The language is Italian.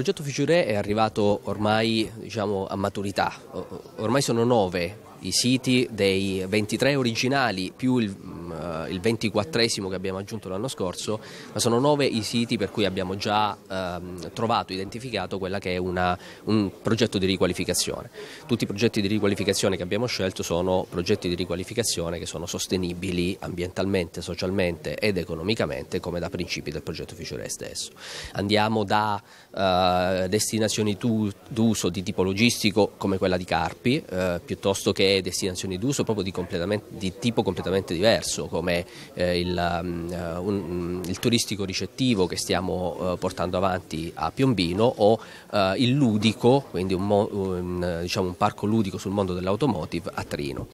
progetto Future è arrivato ormai diciamo, a maturità, ormai sono nove i siti dei 23 originali più il uh, il 24esimo che abbiamo aggiunto l'anno scorso, ma sono nove i siti per cui abbiamo già um, trovato, identificato quella che è una, un progetto di riqualificazione. Tutti i progetti di riqualificazione che abbiamo scelto sono progetti di riqualificazione che sono sostenibili ambientalmente, socialmente ed economicamente come da principi del progetto Fiume stesso. Andiamo da uh, destinazioni d'uso di tipo logistico come quella di Carpi, uh, piuttosto che destinazioni d'uso proprio di, di tipo completamente diverso Abruzzo, come eh, il, um, un, mm, il, turistico ricettivo che stiamo uh, portando avanti a Piombino o uh, il ludico, quindi un, un, diciamo un parco ludico sul mondo dell'automotive a Trino.